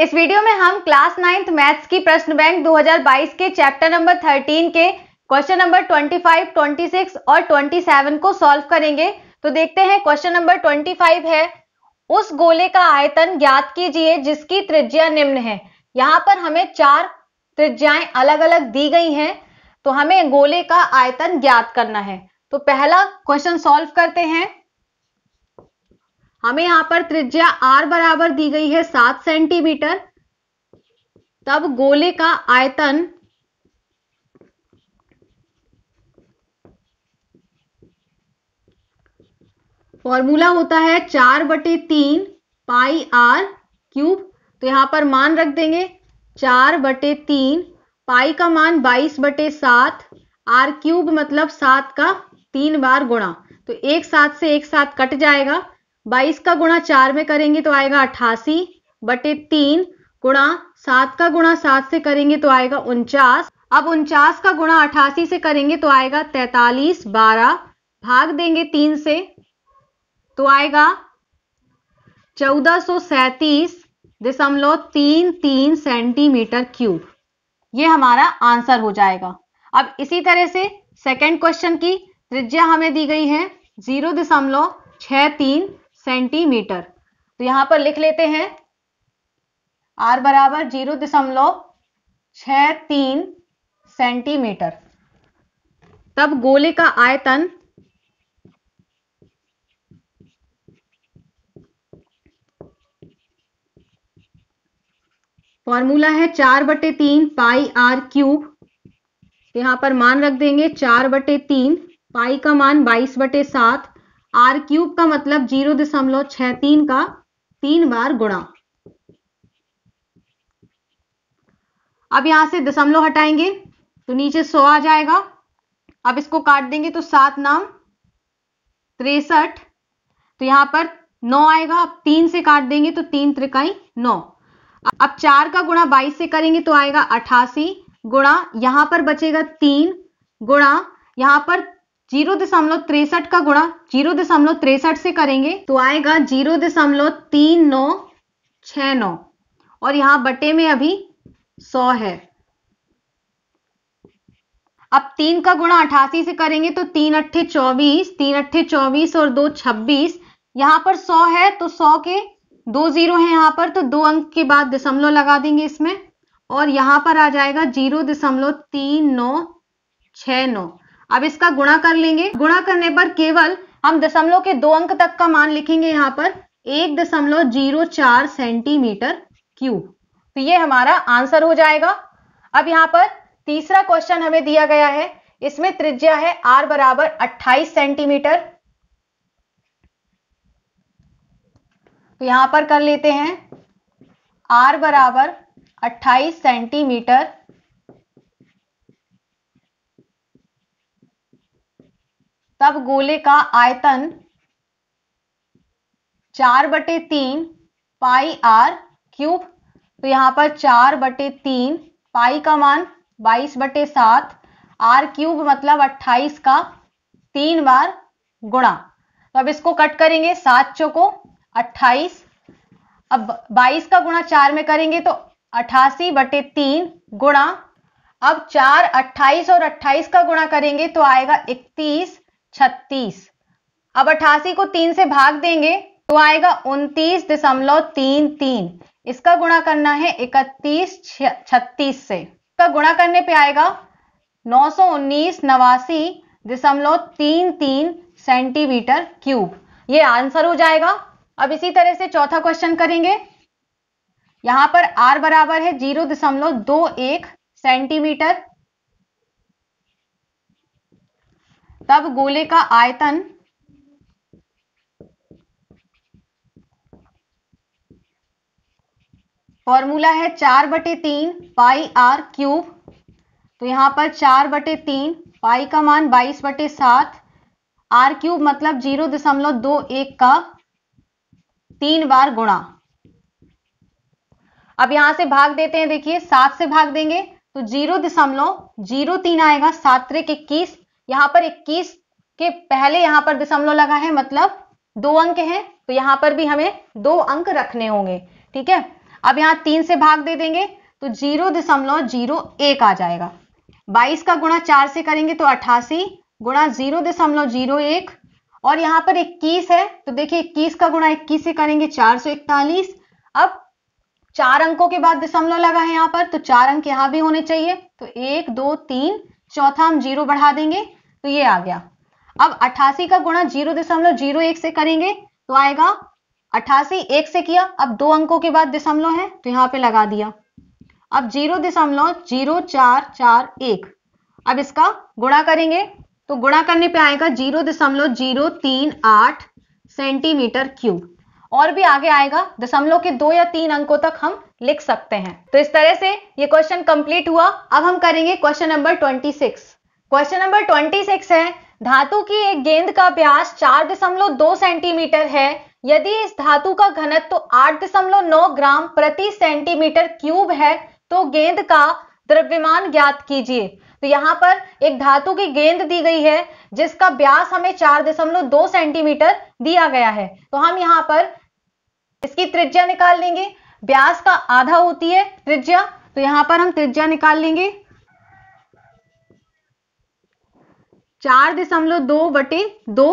इस वीडियो में हम क्लास नाइन्थ मैथ्स की प्रश्न बैंक 2022 के चैप्टर नंबर 13 के क्वेश्चन नंबर 25, 26 और 27 को सॉल्व करेंगे तो देखते हैं क्वेश्चन नंबर 25 है उस गोले का आयतन ज्ञात कीजिए जिसकी त्रिज्या निम्न है यहाँ पर हमें चार त्रिज्याएं अलग अलग दी गई हैं तो हमें गोले का आयतन ज्ञात करना है तो पहला क्वेश्चन सॉल्व करते हैं हमें यहां पर त्रिज्या आर बराबर दी गई है सात सेंटीमीटर तब गोले का आयतन फॉर्मूला होता है चार बटे तीन पाई आर क्यूब तो यहां पर मान रख देंगे चार बटे तीन पाई का मान बाईस बटे सात आर क्यूब मतलब सात का तीन बार गुणा तो एक साथ से एक साथ कट जाएगा बाईस का गुणा चार में करेंगे तो आएगा अठासी बटे तीन गुणा सात का गुणा सात से करेंगे तो आएगा उनचास अब उनचास का गुणा अठासी से करेंगे तो आएगा तैतालीस बारह भाग देंगे तीन से तो आएगा चौदह सौ सैतीस दशमलव तीन तीन सेंटीमीटर क्यूब ये हमारा आंसर हो जाएगा अब इसी तरह से सेकेंड क्वेश्चन की त्रिज्या हमें दी गई है जीरो दशमलव छह तीन सेंटीमीटर तो यहां पर लिख लेते हैं आर बराबर जीरो दशमलव छ तीन सेंटीमीटर तब गोले का आयतन फॉर्मूला है चार बटे तीन पाई आर क्यूब तो यहां पर मान रख देंगे चार बटे तीन पाई का मान बाईस बटे सात आर क्यूब का मतलब जीरो दशमलव छह तीन का तीन बार गुणा अब यहां से दशमलव हटाएंगे तो नीचे सौ आ जाएगा अब इसको काट देंगे तो सात नाम तिरसठ तो यहां पर नौ आएगा अब तीन से काट देंगे तो तीन त्रिकाई नौ अब चार का गुणा बाईस से करेंगे तो आएगा अठासी गुणा यहां पर बचेगा तीन गुणा यहां पर जीरो दशमलव तिरसठ का गुणा जीरो दशमलव तिरसठ से करेंगे तो आएगा जीरो दशमलव तीन नौ छ नौ और यहां बटे में अभी सौ है अब तीन का गुणा अठासी से करेंगे तो तीन अट्ठे चौबीस तीन अट्ठे चौबीस और दो छब्बीस यहां पर सौ है तो सौ के दो जीरो है यहां पर तो दो अंक के बाद दशमलव लगा देंगे इसमें और यहां पर आ जाएगा जीरो दशमलव तीन नौ छ नौ अब इसका गुणा कर लेंगे गुणा करने पर केवल हम दशमलव के दो अंक तक का मान लिखेंगे यहाँ पर एक दशमलव जीरो चार सेंटीमीटर क्यूब तो ये हमारा आंसर हो जाएगा अब यहाँ पर तीसरा क्वेश्चन हमें दिया गया है इसमें त्रिज्या है आर बराबर अट्ठाईस सेंटीमीटर तो यहां पर कर लेते हैं आर बराबर अट्ठाईस सेंटीमीटर तब गोले का आयतन चार बटे तीन पाई आर क्यूब तो यहाँ पर चार बटे तीन पाई का मान बाईस बटे सात आर क्यूब मतलब अट्ठाईस का तीन बार गुणा तो अब इसको कट करेंगे सात चौको अट्ठाईस अब बाईस का गुणा चार में करेंगे तो अठासी बटे तीन गुणा अब चार अट्ठाईस और अट्ठाईस का गुणा करेंगे तो आएगा इकतीस छत्तीस अब अठासी को तीन से भाग देंगे तो आएगा उनतीस दशमलव तीन तीन इसका गुणा करना है इकतीस छत्तीस से इसका गुणा करने पे आएगा नौ सौ उन्नीस नवासी दशमलव तीन तीन सेंटीमीटर क्यूब ये आंसर हो जाएगा अब इसी तरह से चौथा क्वेश्चन करेंगे यहां पर आर बराबर है जीरो दशमलव दो एक सेंटीमीटर तब गोले का आयतन फॉर्मूला है चार बटे तीन पाई आर क्यूब तो यहां पर चार बटे तीन पाई का मान बाईस बटे सात आर क्यूब मतलब जीरो दशमलव दो एक का तीन बार गुणा अब यहां से भाग देते हैं देखिए सात से भाग देंगे तो जीरो दशमलव जीरो तीन आएगा सात इक्कीस यहाँ पर 21 के पहले यहाँ पर दशमलव लगा है मतलब दो अंक हैं तो यहाँ पर भी हमें दो अंक रखने होंगे ठीक है अब यहाँ तीन से भाग दे देंगे तो जीरो दशमलव जीरो एक आ जाएगा बाईस का गुणा चार से करेंगे तो अठासी गुणा जीरो दशमलव जीरो एक और यहाँ पर इक्कीस है तो देखिए इक्कीस का गुणा इक्कीस से करेंगे चार सौ इकतालीस अब चार अंकों के बाद दशमलव लगा है यहाँ पर तो चार अंक यहाँ भी होने चाहिए तो एक दो तीन चौथा हम जीरो बढ़ा देंगे तो ये आ गया अब अठासी का गुणा जीरो दशमलव जीरो एक से करेंगे तो आएगा अठासी एक से किया अब दो अंकों के बाद दशमलव है तो यहां पे लगा दिया अब जीरो दशमलव जीरो चार चार एक अब इसका गुणा करेंगे तो गुणा करने पे आएगा जीरो दशमलव जीरो तीन आठ सेंटीमीटर क्यूब और भी आगे आएगा दशमलव के दो या तीन अंकों तक हम लिख सकते हैं तो इस तरह से ये क्वेश्चन कंप्लीट हुआ अब हम करेंगे question number twenty six question number 26 है धातु की एक गेंद का व्यास 4.2 सेंटीमीटर है यदि इस धातु का घनत्व तो 8.9 ग्राम प्रति सेंटीमीटर क्यूब है तो गेंद का द्रव्यमान ज्ञात कीजिए तो यहां पर एक धातु की गेंद दी गई है जिसका व्यास हमें 4.2 सेंटीमीटर दिया गया है तो हम यहां पर इसकी त्रिज्या निकाल लेंगे व्यास का आधा होती है त्रिज्या तो यहां पर हम त्रिज्या निकाल लेंगे चार दशमलव दो बटे दो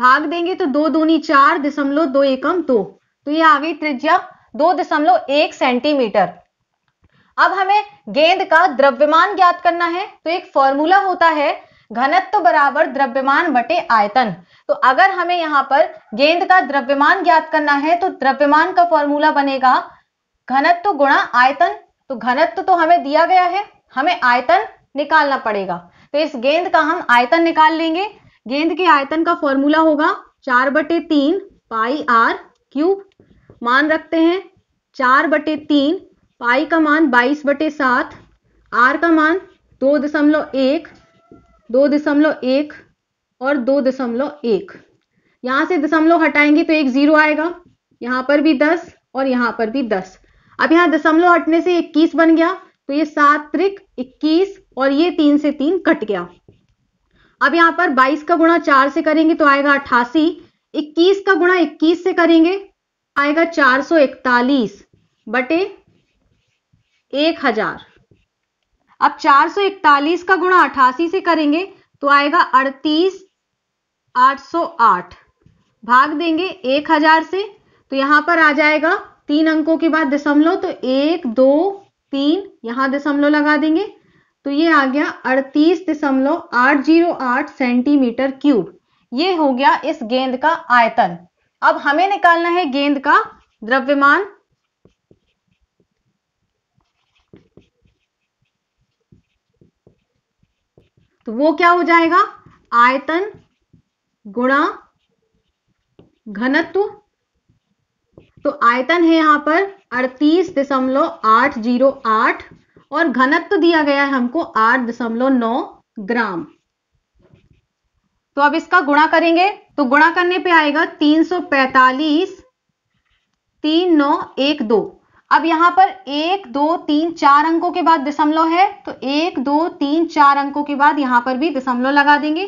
भाग देंगे तो दो दूनी चार दशमलव दो एकम दो तो ये आ गई त्रिज्या दो दशमलव एक सेंटीमीटर अब हमें गेंद का द्रव्यमान ज्ञात करना है तो एक फॉर्मूला होता है घनत्व बराबर द्रव्यमान बटे आयतन तो अगर हमें यहां पर गेंद का द्रव्यमान ज्ञात करना है तो द्रव्यमान का फॉर्मूला बनेगा घनत्व गुणा आयतन तो घनत्व तो हमें दिया गया है हमें आयतन निकालना पड़ेगा तो इस गेंद का हम आयतन निकाल लेंगे गेंद के आयतन का फॉर्मूला होगा चार बटे तीन पाई आर क्यूब मान रखते हैं चार बटे तीन पाई का मान बाईस बटे सात आर का मान दो दशमलव एक दो दशमलव एक और दो दशमलव एक यहां से दशमलव हटाएंगे तो एक जीरो आएगा यहां पर भी दस और यहां पर भी दस अब यहां दशमलव हटने से इक्कीस बन गया तो ये सात त्रिक इक्कीस और ये तीन से तीन कट गया अब यहां पर 22 का गुणा चार से करेंगे तो आएगा अठासी 21 का गुणा 21 से करेंगे आएगा 441 बटे एक हजार अब 441 का गुणा अठासी से करेंगे तो आएगा अड़तीस 808 भाग देंगे 1000 से तो यहां पर आ जाएगा तीन अंकों के बाद दशमलव तो एक दो तीन यहां दशमलव लगा देंगे तो ये आ गया अड़तीस दशमलव आठ जीरो आठ सेंटीमीटर क्यूब ये हो गया इस गेंद का आयतन अब हमें निकालना है गेंद का द्रव्यमान तो वो क्या हो जाएगा आयतन गुणा घनत्व तो आयतन है यहां पर अड़तीस दशमलव आठ जीरो आठ और घनत्व दिया गया है हमको आठ दशमलव नौ ग्राम तो अब इसका गुणा करेंगे तो गुणा करने पे आएगा 345 तीन नौ एक दो अब यहां पर एक दो तीन चार अंकों के बाद दशमलव है तो एक दो तीन चार अंकों के बाद यहां पर भी दशमलव लगा देंगे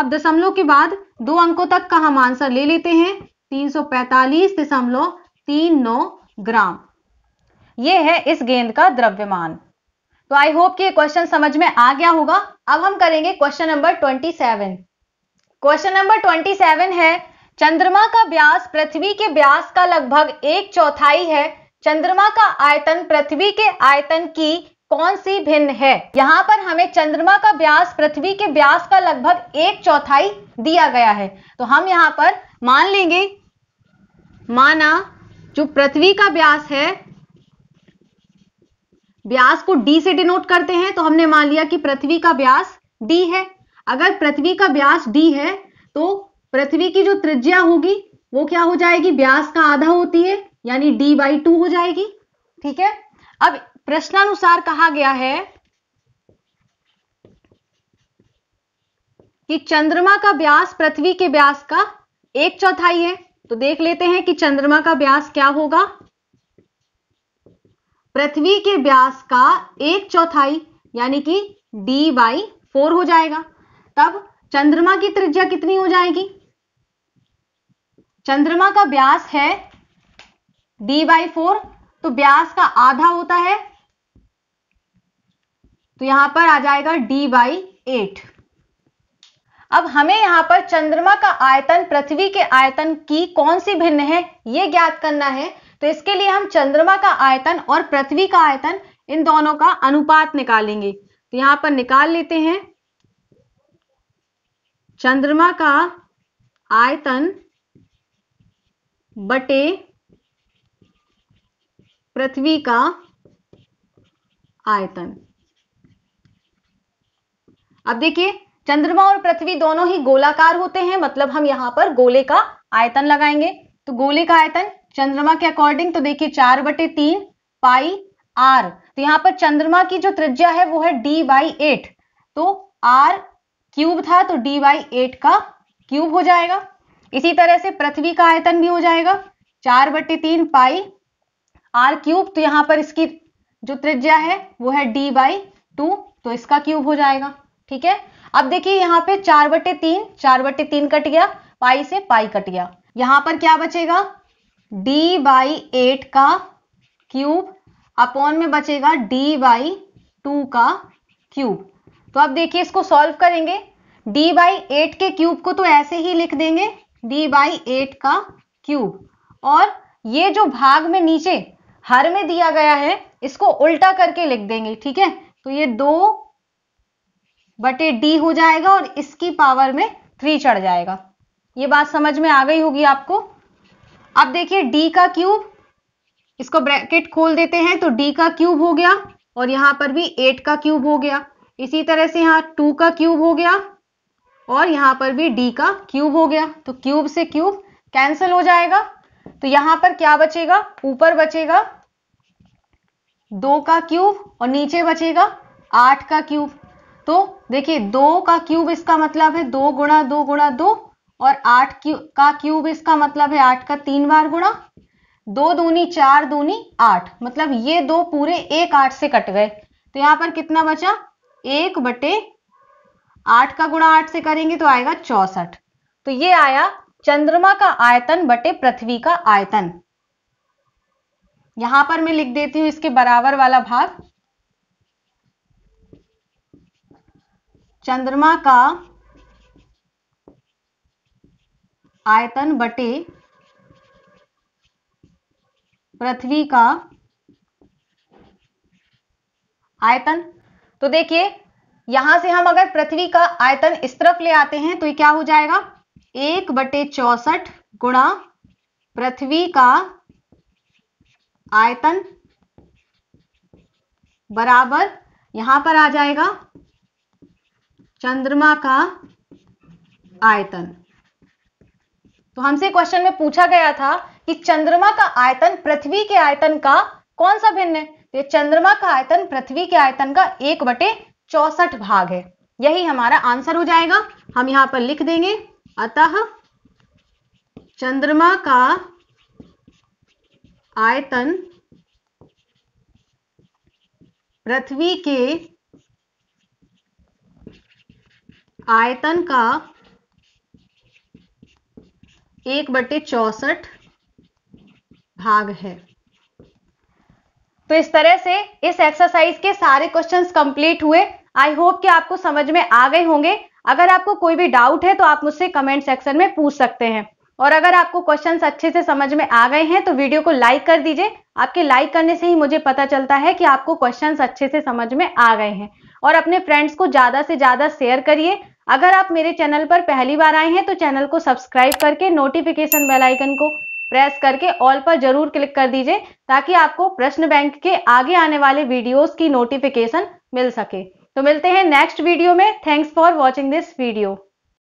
अब दशमलव के बाद दो अंकों तक का हम आंसर ले लेते हैं तीन सौ दशमलव तीन नौ ग्राम यह है इस गेंद का द्रव्यमान तो आई होप कि ये क्वेश्चन समझ में आ गया होगा अब हम करेंगे question number twenty seven question number twenty seven है चंद्रमा का व्यास पृथ्वी के व्यास का लगभग एक चौथाई है चंद्रमा का आयतन पृथ्वी के आयतन की कौन सी भिन्न है यहाँ पर हमें चंद्रमा का व्यास पृथ्वी के व्यास का लगभग एक चौथाई दिया गया है तो हम यहाँ पर मान लेंगे माना जो पृथ्वी का व्यास है व्यास को डी से डिनोट करते हैं तो हमने मान लिया कि पृथ्वी का व्यास डी है अगर पृथ्वी का व्यास डी है तो पृथ्वी की जो त्रिज्या होगी वो क्या हो जाएगी व्यास का आधा होती है यानी डी बाई टू हो जाएगी ठीक है अब प्रश्नानुसार कहा गया है कि चंद्रमा का व्यास पृथ्वी के व्यास का एक चौथाई है तो देख लेते हैं कि चंद्रमा का व्यास क्या होगा पृथ्वी के व्यास का एक चौथाई यानी कि डी बाई फोर हो जाएगा तब चंद्रमा की त्रिज्या कितनी हो जाएगी चंद्रमा का व्यास है डी बाई फोर तो व्यास का आधा होता है तो यहां पर आ जाएगा डी बाई एट अब हमें यहां पर चंद्रमा का आयतन पृथ्वी के आयतन की कौन सी भिन्न है यह ज्ञात करना है तो इसके लिए हम चंद्रमा का आयतन और पृथ्वी का आयतन इन दोनों का अनुपात निकालेंगे तो यहां पर निकाल लेते हैं चंद्रमा का आयतन बटे पृथ्वी का आयतन अब देखिए चंद्रमा और पृथ्वी दोनों ही गोलाकार होते हैं मतलब हम यहां पर गोले का आयतन लगाएंगे तो गोले का आयतन चंद्रमा के अकॉर्डिंग तो देखिए चार बटे तीन पाई आर तो यहाँ पर चंद्रमा की जो त्रिज्या है वो है डी बाई एट तो आर क्यूब था तो डी बाई एट का क्यूब हो जाएगा इसी तरह से पृथ्वी का आयतन भी हो जाएगा चार बटे तीन पाई आर क्यूब तो यहां पर इसकी जो त्रिज्या है वो है डी बाई टू तो इसका क्यूब हो जाएगा ठीक है अब देखिए यहाँ पे चार बटे तीन चार बटे तीन कट गया पाई से पाई कट गया यहां पर क्या बचेगा डी बाई एट का क्यूब अपॉन में बचेगा डी बाई टू का क्यूब तो अब देखिए इसको सॉल्व करेंगे डी बाई एट के क्यूब को तो ऐसे ही लिख देंगे डी बाई एट का क्यूब और ये जो भाग में नीचे हर में दिया गया है इसको उल्टा करके लिख देंगे ठीक है तो ये दो बटे डी हो जाएगा और इसकी पावर में थ्री चढ़ जाएगा ये बात समझ में आ गई होगी आपको अब देखिए डी का क्यूब इसको ब्रैकेट खोल देते हैं तो डी का क्यूब हो गया और यहां पर भी एट का क्यूब हो गया इसी तरह से यहां टू का क्यूब हो गया और यहां पर भी डी का क्यूब हो गया तो क्यूब से क्यूब कैंसिल हो जाएगा तो यहां पर क्या बचेगा ऊपर बचेगा दो का क्यूब और नीचे बचेगा आठ का क्यूब तो देखिए दो का क्यूब इसका मतलब है दो गुणा दो गुणा दो और आठ क्यू का क्यूब इसका मतलब है आठ का तीन बार गुणा दो दूनी चार दूनी आठ मतलब ये दो पूरे एक आठ से कट गए तो यहां पर कितना बचा एक बटे आठ का गुणा आठ से करेंगे तो आएगा चौसठ तो ये आया चंद्रमा का आयतन बटे पृथ्वी का आयतन यहां पर मैं लिख देती हूं इसके बराबर वाला भाग चंद्रमा का आयतन बटे पृथ्वी का आयतन तो देखिए यहां से हम अगर पृथ्वी का आयतन इस तरफ ले आते हैं तो ये क्या हो जाएगा एक बटे चौसठ गुणा पृथ्वी का आयतन बराबर यहां पर आ जाएगा चंद्रमा का आयतन तो हमसे क्वेश्चन में पूछा गया था कि चंद्रमा का आयतन पृथ्वी के आयतन का कौन सा भिन्न है तो ये चंद्रमा का आयतन पृथ्वी के आयतन का एक बटे चौसठ भाग है यही हमारा आंसर हो जाएगा हम यहां पर लिख देंगे अतः चंद्रमा का आयतन पृथ्वी के आयतन का एक बटे चौसठ भाग है तो इस तरह से इस एक्सरसाइज के सारे क्वेश्चंस कंप्लीट हुए आई होप कि आपको समझ में आ गए होंगे अगर आपको कोई भी डाउट है तो आप मुझसे कमेंट सेक्शन में पूछ सकते हैं और अगर आपको क्वेश्चंस अच्छे से समझ में आ गए हैं तो वीडियो को लाइक कर दीजिए आपके लाइक करने से ही मुझे पता चलता है कि आपको क्वेश्चंस अच्छे से समझ में आ गए हैं और अपने फ्रेंड्स को ज़्यादा से ज़्यादा शेयर करिए अगर आप मेरे चैनल पर पहली बार आए हैं तो चैनल को सब्सक्राइब करके नोटिफिकेशन बेल आइकन को प्रेस करके ऑल पर जरूर क्लिक कर दीजिए ताकि आपको प्रश्न बैंक के आगे आने वाले वीडियोस की नोटिफिकेशन मिल सके तो मिलते हैं नेक्स्ट वीडियो में thanks for watching this video